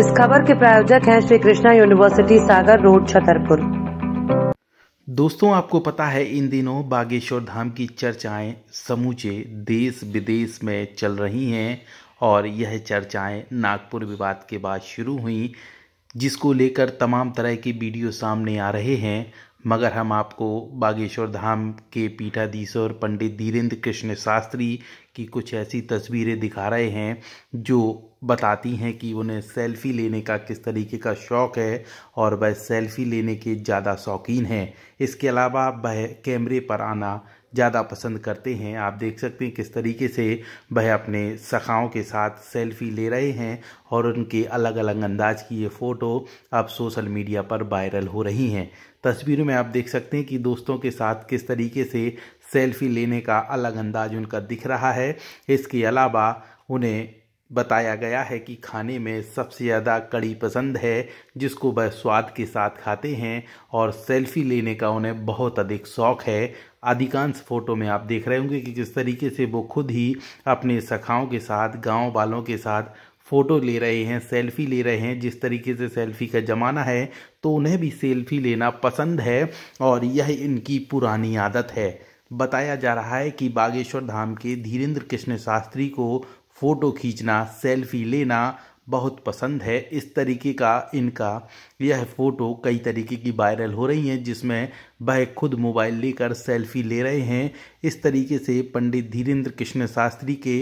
इस खबर के प्रायोजक हैं श्री कृष्णा यूनिवर्सिटी सागर रोड छतरपुर दोस्तों आपको पता है इन दिनों बागेश्वर धाम की चर्चाएं समूचे देश विदेश में चल रही हैं और यह चर्चाएं नागपुर विवाद के बाद शुरू हुई जिसको लेकर तमाम तरह के वीडियो सामने आ रहे हैं मगर हम आपको बागेश्वर धाम के और पंडित धीरेन्द्र कृष्ण शास्त्री की कुछ ऐसी तस्वीरें दिखा रहे हैं जो बताती हैं कि उन्हें सेल्फ़ी लेने का किस तरीके का शौक़ है और वह सेल्फ़ी लेने के ज़्यादा शौकीन हैं इसके अलावा वह कैमरे पर आना ज़्यादा पसंद करते हैं आप देख सकते हैं किस तरीके से वह अपने सखाओं के साथ सेल्फी ले रहे हैं और उनके अलग अलग अंदाज की ये फ़ोटो अब सोशल मीडिया पर वायरल हो रही हैं तस्वीरों में आप देख सकते हैं कि दोस्तों के साथ किस तरीके से सेल्फी लेने का अलग अंदाज उनका दिख रहा है इसके अलावा उन्हें बताया गया है कि खाने में सबसे ज़्यादा कड़ी पसंद है जिसको वह स्वाद के साथ खाते हैं और सेल्फी लेने का उन्हें बहुत अधिक शौक़ है अधिकांश फ़ोटो में आप देख रहे होंगे कि किस तरीके से वो खुद ही अपने सखाओं के साथ गांव वालों के साथ फ़ोटो ले रहे हैं सेल्फ़ी ले रहे हैं जिस तरीके से सेल्फ़ी का ज़माना है तो उन्हें भी सेल्फ़ी लेना पसंद है और यह इनकी पुरानी आदत है बताया जा रहा है कि बागेश्वर धाम के धीरेन्द्र कृष्ण शास्त्री को फ़ोटो खींचना सेल्फी लेना बहुत पसंद है इस तरीके का इनका यह फ़ोटो कई तरीके की वायरल हो रही हैं जिसमें वह खुद मोबाइल लेकर सेल्फी ले रहे हैं इस तरीके से पंडित धीरेन्द्र कृष्ण शास्त्री के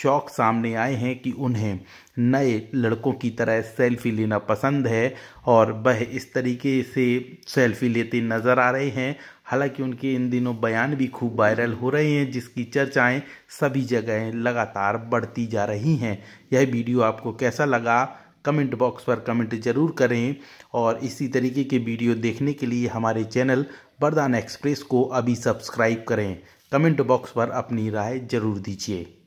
शौक सामने आए हैं कि उन्हें नए लड़कों की तरह सेल्फी लेना पसंद है और वह इस तरीके से सेल्फी लेते नज़र आ रहे हैं हालांकि उनके इन दिनों बयान भी खूब वायरल हो रहे हैं जिसकी चर्चाएं सभी जगहें लगातार बढ़ती जा रही हैं यह वीडियो आपको कैसा लगा कमेंट बॉक्स पर कमेंट ज़रूर करें और इसी तरीके के वीडियो देखने के लिए हमारे चैनल बरदान एक्सप्रेस को अभी सब्सक्राइब करें कमेंट बॉक्स पर अपनी राय ज़रूर दीजिए